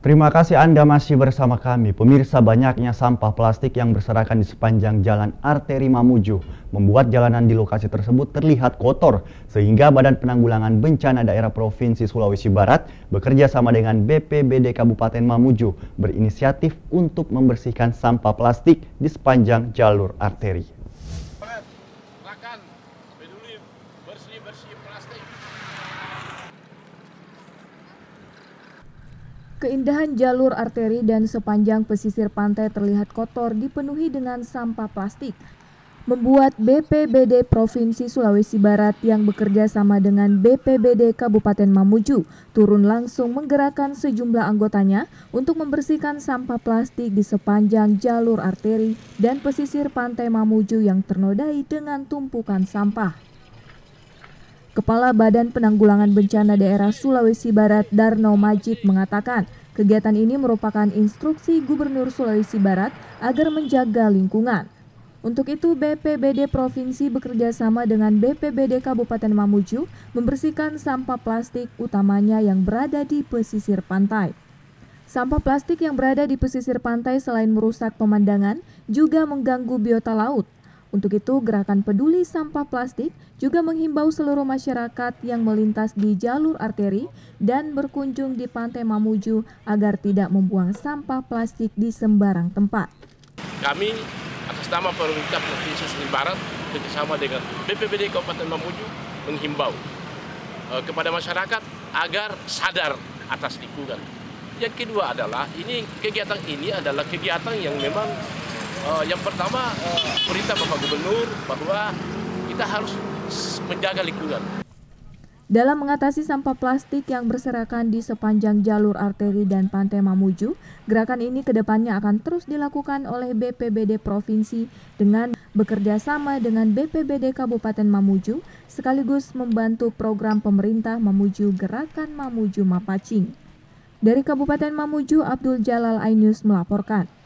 Terima kasih Anda masih bersama kami. Pemirsa banyaknya sampah plastik yang berserakan di sepanjang jalan arteri Mamuju membuat jalanan di lokasi tersebut terlihat kotor sehingga Badan Penanggulangan Bencana Daerah Provinsi Sulawesi Barat bekerja sama dengan BPBD Kabupaten Mamuju berinisiatif untuk membersihkan sampah plastik di sepanjang jalur arteri. Keindahan jalur arteri dan sepanjang pesisir pantai terlihat kotor dipenuhi dengan sampah plastik. Membuat BPBD Provinsi Sulawesi Barat yang bekerja sama dengan BPBD Kabupaten Mamuju turun langsung menggerakkan sejumlah anggotanya untuk membersihkan sampah plastik di sepanjang jalur arteri dan pesisir pantai Mamuju yang ternodai dengan tumpukan sampah. Kepala Badan Penanggulangan Bencana Daerah Sulawesi Barat Darno Majid mengatakan, kegiatan ini merupakan instruksi Gubernur Sulawesi Barat agar menjaga lingkungan. Untuk itu, BPBD Provinsi bekerja sama dengan BPBD Kabupaten Mamuju membersihkan sampah plastik utamanya yang berada di pesisir pantai. Sampah plastik yang berada di pesisir pantai selain merusak pemandangan, juga mengganggu biota laut untuk itu, gerakan peduli sampah plastik juga menghimbau seluruh masyarakat yang melintas di jalur arteri dan berkunjung di Pantai Mamuju agar tidak membuang sampah plastik di sembarang tempat. Kami atas nama pemerintah Provinsi Sumatera Barat bersama dengan BPBD Kabupaten Mamuju menghimbau eh, kepada masyarakat agar sadar atas lingkungan. Yang kedua adalah ini kegiatan ini adalah kegiatan yang memang uh, yang pertama uh, perintah Bapak Gubernur bahwa kita harus menjaga lingkungan. Dalam mengatasi sampah plastik yang berserakan di sepanjang jalur arteri dan pantai Mamuju, gerakan ini kedepannya akan terus dilakukan oleh BPBD Provinsi dengan bekerja sama dengan BPBD Kabupaten Mamuju, sekaligus membantu program pemerintah Mamuju Gerakan Mamuju Mapacing. Dari Kabupaten Mamuju, Abdul Jalal Ainus melaporkan.